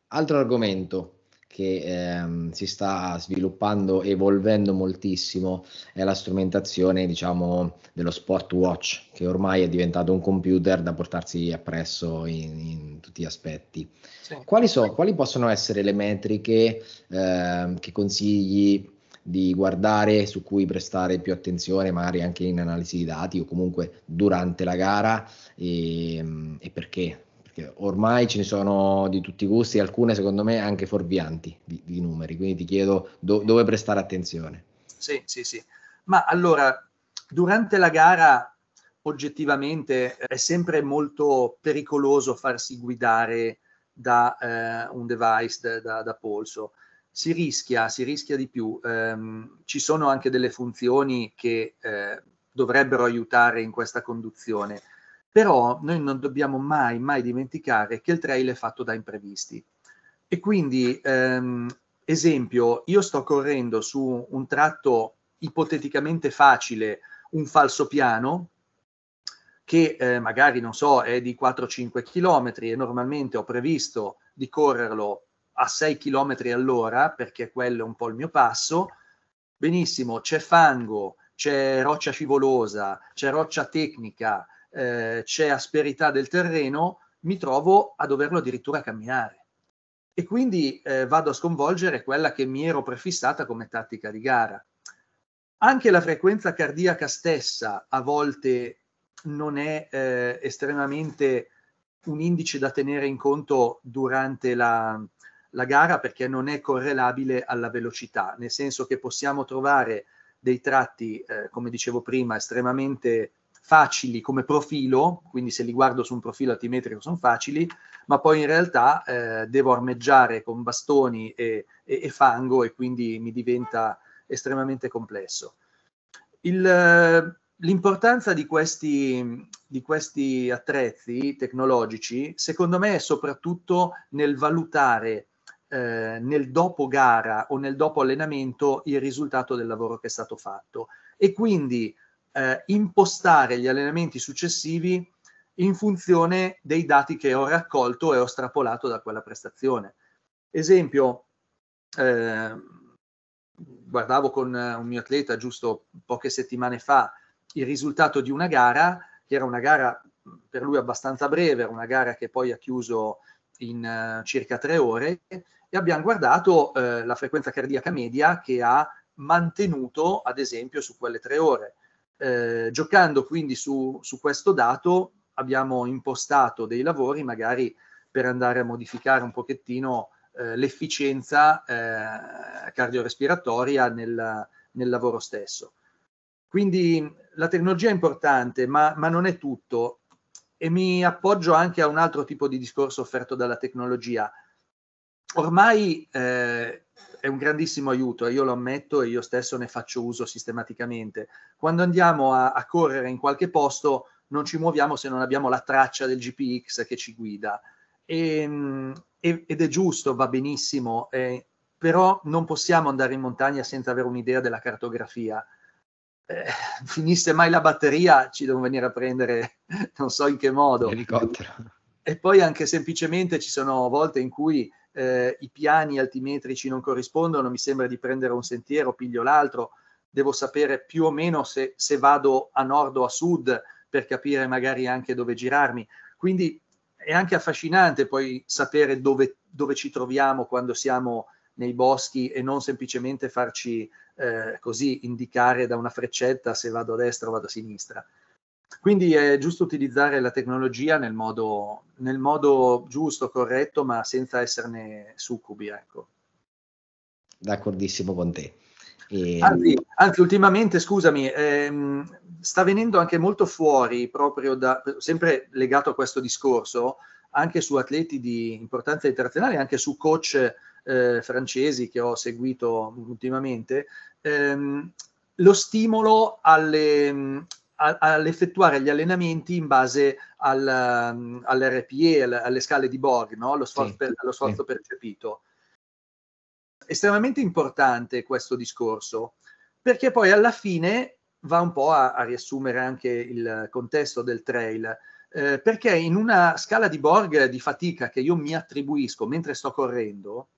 Speaker 2: Altro argomento, che ehm, si sta sviluppando, evolvendo moltissimo, è la strumentazione diciamo, dello sport watch, che ormai è diventato un computer da portarsi appresso in, in tutti gli aspetti. Sì. Quali, so, quali, possono essere le metriche ehm, che consigli di guardare, su cui prestare più attenzione, magari anche in analisi di dati o comunque durante la gara e, ehm, e perché? Perché ormai ce ne sono di tutti i gusti, alcune secondo me anche forvianti di, di numeri, quindi ti chiedo do, dove prestare attenzione. Sì,
Speaker 1: sì, sì. Ma allora, durante la gara oggettivamente è sempre molto pericoloso farsi guidare da eh, un device da, da, da, polso. Si rischia, si rischia di più. Ehm, ci sono anche delle funzioni che eh, dovrebbero aiutare in questa conduzione. Però noi non dobbiamo mai, mai dimenticare che il trail è fatto da imprevisti. E quindi, ehm, esempio, io sto correndo su un tratto ipoteticamente facile, un falso piano, che eh, magari, non so, è di 4-5 km e normalmente ho previsto di correrlo a 6 km all'ora, perché quello è un po' il mio passo, benissimo, c'è fango, c'è roccia scivolosa, c'è roccia tecnica, eh, c'è asperità del terreno, mi trovo a doverlo addirittura camminare. E quindi eh, vado a sconvolgere quella che mi ero prefissata come tattica di gara. Anche la frequenza cardiaca stessa a volte non è eh, estremamente un indice da tenere in conto durante la, la gara perché non è correlabile alla velocità, nel senso che possiamo trovare dei tratti, eh, come dicevo prima, estremamente facili come profilo, quindi se li guardo su un profilo altimetrico sono facili, ma poi in realtà eh, devo armeggiare con bastoni e, e, e, fango e quindi mi diventa estremamente complesso. Il, l'importanza di questi, di questi attrezzi tecnologici, secondo me, è soprattutto nel valutare eh, nel dopo gara o nel dopo allenamento il risultato del lavoro che è stato fatto e quindi eh, impostare gli allenamenti successivi in funzione dei dati che ho raccolto e ho strapolato da quella prestazione. Esempio, eh, guardavo con un mio atleta giusto poche settimane fa il risultato di una gara, che era una gara per lui abbastanza breve, era una gara che poi ha chiuso in uh, circa tre ore, e abbiamo guardato uh, la frequenza cardiaca media che ha mantenuto, ad esempio, su quelle tre ore. Eh, giocando quindi su, su, questo dato abbiamo impostato dei lavori magari per andare a modificare un pochettino eh, l'efficienza eh, cardiorespiratoria nel, nel, lavoro stesso. Quindi la tecnologia è importante, ma, ma non è tutto. E mi appoggio anche a un altro tipo di discorso offerto dalla tecnologia, ormai eh, è un grandissimo aiuto e io lo ammetto e io stesso ne faccio uso sistematicamente. Quando andiamo a, a correre in qualche posto non ci muoviamo se non abbiamo la traccia del GPX che ci guida. Ehm, e, ed è giusto, va benissimo, eh, però non possiamo andare in montagna senza avere un'idea della cartografia. Eh, finisse mai la batteria, ci devono venire a prendere non so in che modo.
Speaker 2: L'elicottero.
Speaker 1: E poi anche semplicemente ci sono volte in cui eh, i piani altimetrici non corrispondono, mi sembra di prendere un sentiero, piglio l'altro, devo sapere più o meno se, se vado a nord o a sud per capire magari anche dove girarmi. Quindi è anche affascinante poi sapere dove, dove ci troviamo quando siamo nei boschi e non semplicemente farci eh, così indicare da una freccetta se vado a destra o vado a sinistra. Quindi è giusto utilizzare la tecnologia nel modo, nel modo giusto, corretto, ma senza esserne succubi.
Speaker 2: Ecco. D'accordissimo con te. E... Anzi,
Speaker 1: anzi, ultimamente, scusami, ehm, sta venendo anche molto fuori, proprio da, sempre legato a questo discorso, anche su atleti di importanza internazionale, anche su coach eh, francesi che ho seguito ultimamente, ehm, lo stimolo alle, all'effettuare gli allenamenti in base al, um, all'RPE, alle scale di Borg, no? lo sforzo, sì, per, lo sforzo sì. percepito. Estremamente importante questo discorso, perché poi alla fine va un po' a, a riassumere anche il contesto del trail, eh, perché in una scala di Borg di fatica che io mi attribuisco mentre sto correndo,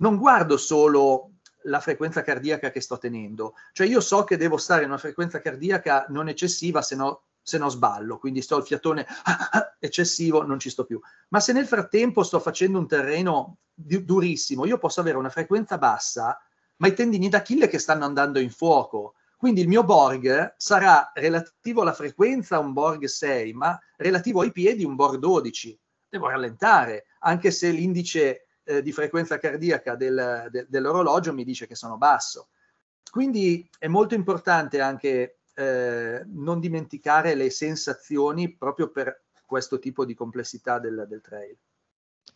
Speaker 1: non guardo solo la frequenza cardiaca che sto tenendo. Cioè io so che devo stare in una frequenza cardiaca non eccessiva, se no, se no sballo, quindi sto al fiatone eccessivo, non ci sto più. Ma se nel frattempo sto facendo un terreno durissimo, io posso avere una frequenza bassa, ma i tendini d'Achille che stanno andando in fuoco. Quindi il mio Borg sarà relativo alla frequenza un Borg 6, ma relativo ai piedi un Borg 12. Devo rallentare, anche se l'indice eh, di frequenza cardiaca del, de, dell'orologio mi dice che sono basso. Quindi è molto importante anche eh, non dimenticare le sensazioni proprio per questo tipo di complessità del, del trail.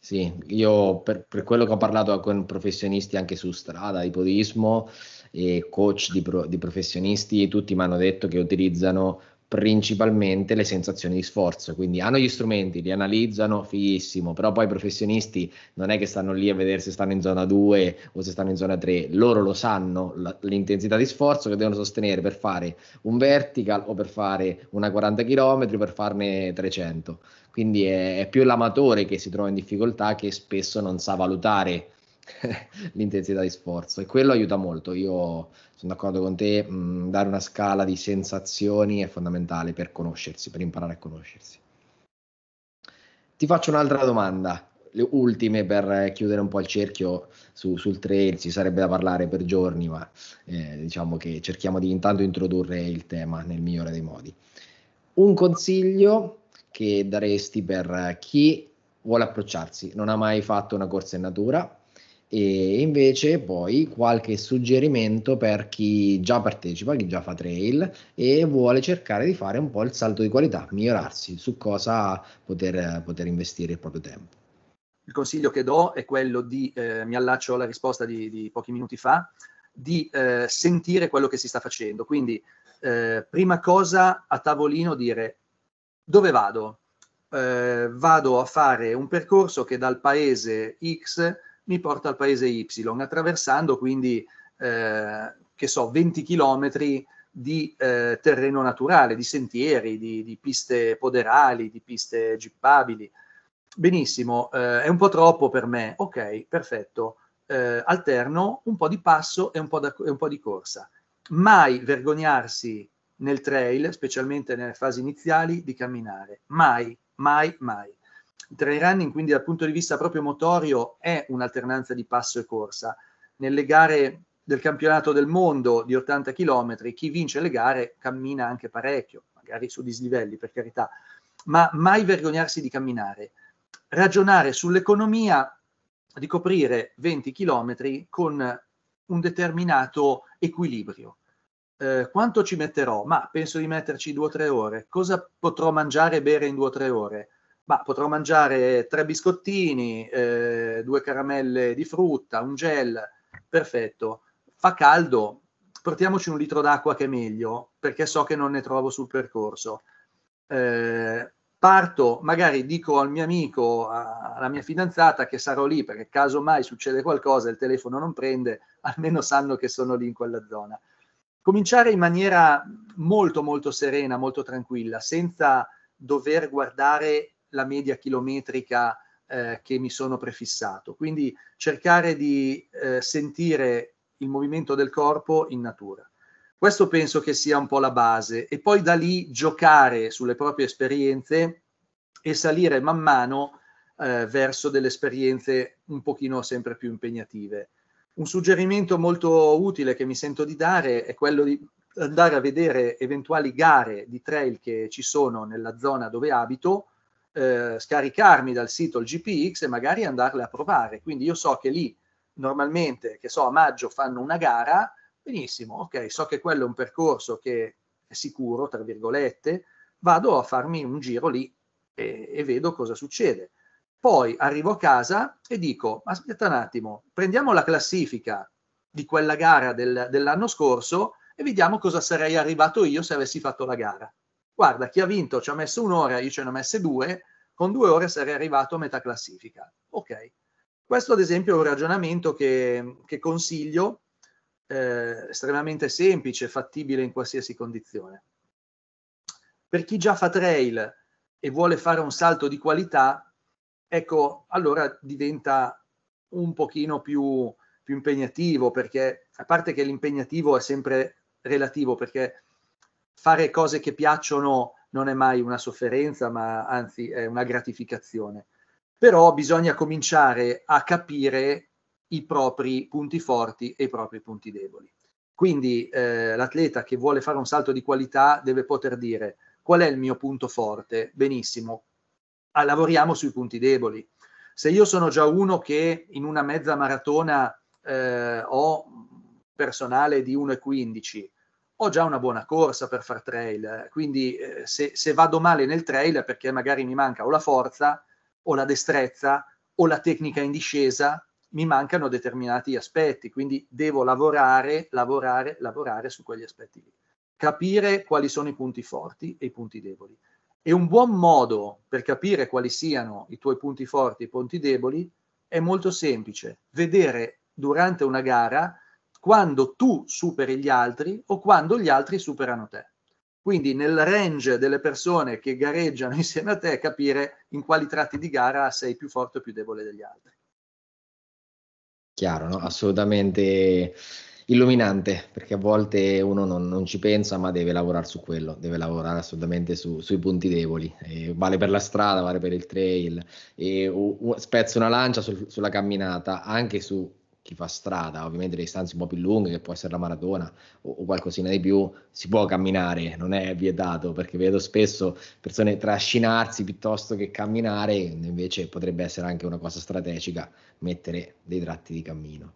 Speaker 2: Sì, io per, per, quello che ho parlato con professionisti anche su strada, ipodismo e coach di, pro, di professionisti, tutti mi hanno detto che utilizzano principalmente le sensazioni di sforzo, quindi hanno gli strumenti, li analizzano, fighissimo, però poi i professionisti non è che stanno lì a vedere se stanno in zona 2 o se stanno in zona 3, loro lo sanno la, l'intensità di sforzo che devono sostenere per fare un vertical o per fare una 40 km, o per farne 300, quindi è, è più l'amatore che si trova in difficoltà che spesso non sa valutare l'intensità di sforzo e quello aiuta molto. Io sono d'accordo con te, mh, mm, dare una scala di sensazioni è fondamentale per conoscersi, per imparare a conoscersi. Ti faccio un'altra domanda, le ultime per chiudere un po' il cerchio su, sul trail, ci sarebbe da parlare per giorni, ma eh, diciamo che cerchiamo di intanto introdurre il tema nel migliore dei modi. Un consiglio che daresti per chi vuole approcciarsi, non ha mai fatto una corsa in natura, e invece poi qualche suggerimento per chi già partecipa, chi già fa trail e vuole cercare di fare un po' il salto di qualità, migliorarsi su cosa poter, poter investire il proprio tempo.
Speaker 1: Il consiglio che do è quello di, eh, mi allaccio alla risposta di, di pochi minuti fa, di eh, sentire quello che si sta facendo. Quindi, eh, prima cosa a tavolino dire dove vado? Eh, vado a fare un percorso che dal paese X mi porta al paese Y, attraversando quindi, eh, che so, 20 chilometri di eh, terreno naturale, di sentieri, di, di, piste poderali, di piste gippabili. Benissimo, eh, è un po' troppo per me, ok, perfetto. Eh, alterno un po' di passo e un po, da, e un po' di corsa. Mai vergognarsi nel trail, specialmente nelle fasi iniziali, di camminare. Mai, mai, mai. Il trail running, quindi dal punto di vista proprio motorio, è un'alternanza di passo e corsa. Nelle gare del campionato del mondo di 80 km, chi vince le gare cammina anche parecchio, magari su dislivelli per carità, ma mai vergognarsi di camminare. Ragionare sull'economia di coprire 20 km con un determinato equilibrio. Eh, quanto ci metterò? Ma penso di metterci due o tre ore. Cosa potrò mangiare e bere in due o tre ore? Ma potrò mangiare tre biscottini, eh, due caramelle di frutta, un gel, perfetto. Fa caldo, portiamoci un litro d'acqua che è meglio, perché so che non ne trovo sul percorso. Eh, parto, magari dico al mio amico, a, alla mia fidanzata che sarò lì, perché caso mai succede qualcosa, il telefono non prende, almeno sanno che sono lì in quella zona. Cominciare in maniera molto molto serena, molto tranquilla, senza dover guardare la media chilometrica eh, che mi sono prefissato. Quindi cercare di eh, sentire il movimento del corpo in natura. Questo penso che sia un po' la base e poi da lì giocare sulle proprie esperienze e salire man mano eh, verso delle esperienze un pochino sempre più impegnative. Un suggerimento molto utile che mi sento di dare è quello di andare a vedere eventuali gare di trail che ci sono nella zona dove abito eh, scaricarmi dal sito il GPX e magari andarle a provare. Quindi io so che lì normalmente, che so, a maggio fanno una gara, benissimo, ok, so che quello è un percorso che è sicuro, tra virgolette, vado a farmi un giro lì e, e vedo cosa succede. Poi arrivo a casa e dico, aspetta un attimo, prendiamo la classifica di quella gara del, dell'anno scorso e vediamo cosa sarei arrivato io se avessi fatto la gara guarda, chi ha vinto ci ha messo un'ora, io ce ne ho messe due, con due ore sarei arrivato a metà classifica. Ok, questo ad esempio è un ragionamento che, che consiglio, eh, estremamente semplice, fattibile in qualsiasi condizione. Per chi già fa trail e vuole fare un salto di qualità, ecco, allora diventa un pochino più, più impegnativo, perché a parte che l'impegnativo è sempre relativo, perché fare cose che piacciono non è mai una sofferenza, ma anzi è una gratificazione. Però bisogna cominciare a capire i propri punti forti e i propri punti deboli. Quindi eh, l'atleta che vuole fare un salto di qualità deve poter dire qual è il mio punto forte? Benissimo, ah, lavoriamo sui punti deboli. Se io sono già uno che in una mezza maratona eh, ho personale di 1,15 ho già una buona corsa per far trail, quindi eh, se, se, vado male nel trail perché magari mi manca o la forza o la destrezza o la tecnica in discesa, mi mancano determinati aspetti, quindi devo lavorare, lavorare, lavorare su quegli aspetti lì, capire quali sono i punti forti e i punti deboli. E un buon modo per capire quali siano i tuoi punti forti e i punti deboli è molto semplice, vedere durante una gara quando tu superi gli altri o quando gli altri superano te. Quindi nel range delle persone che gareggiano insieme a te capire in quali tratti di gara sei più forte o più debole degli altri.
Speaker 2: Chiaro, no? assolutamente illuminante, perché a volte uno non, non, ci pensa, ma deve lavorare su quello, deve lavorare assolutamente su, sui punti deboli. E vale per la strada, vale per il trail. E, uh, spezzo una lancia sul, sulla camminata, anche su chi fa strada, ovviamente le distanze un po' più lunghe, che può essere la maratona o, o qualcosina di più, si può camminare, non è vietato, perché vedo spesso persone trascinarsi piuttosto che camminare, invece potrebbe essere anche una cosa strategica mettere dei tratti di cammino.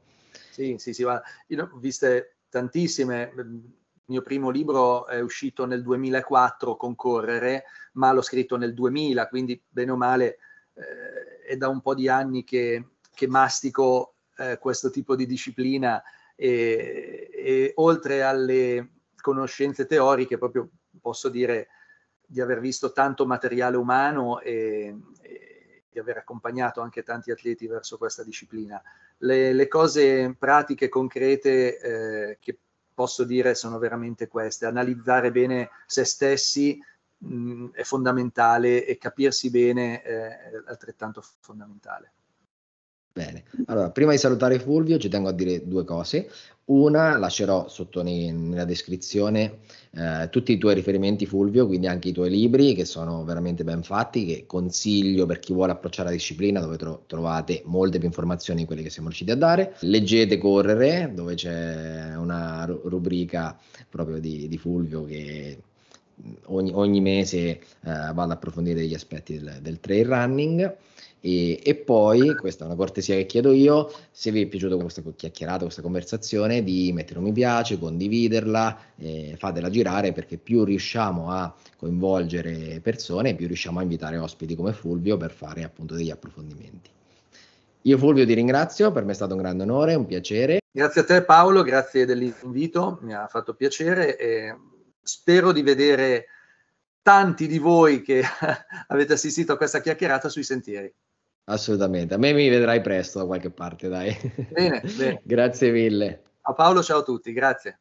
Speaker 1: Sì, sì, sì, ma io ho viste tantissime, ehm, il mio primo libro è uscito nel 2004, Concorrere, ma l'ho scritto nel 2000, quindi bene o male eh, è da un po' di anni che, che mastico eh, questo tipo di disciplina e, e, oltre alle conoscenze teoriche proprio posso dire di aver visto tanto materiale umano e, e di aver accompagnato anche tanti atleti verso questa disciplina. Le, le cose pratiche, concrete eh, che posso dire sono veramente queste, analizzare bene se stessi mh, mm, è fondamentale e capirsi bene eh, è altrettanto fondamentale.
Speaker 2: Bene, allora prima di salutare Fulvio ci tengo a dire due cose. Una, lascerò sotto nei, nella descrizione eh, tutti i tuoi riferimenti Fulvio, quindi anche i tuoi libri che sono veramente ben fatti, che consiglio per chi vuole approcciare la disciplina, dove tro- trovate molte più informazioni di quelle che siamo riusciti a dare. Leggete Correre, dove c'è una ru- rubrica proprio di, di Fulvio che ogni, ogni mese eh, va ad approfondire gli aspetti del, del trail running e, e, poi, questa è una cortesia che chiedo io, se vi è piaciuta questa chiacchierata, questa conversazione, di mettere un mi piace, condividerla, eh, fatela girare perché più riusciamo a coinvolgere persone, più riusciamo a invitare ospiti come Fulvio per fare appunto degli approfondimenti. Io Fulvio ti ringrazio, per me è stato un grande onore, un piacere.
Speaker 1: Grazie a te Paolo, grazie dell'invito, mi ha fatto piacere e spero di vedere tanti di voi che avete assistito a questa chiacchierata sui sentieri.
Speaker 2: Assolutamente, a me mi vedrai presto da qualche parte, dai. Bene, bene. grazie mille.
Speaker 1: A Paolo, ciao a tutti, grazie.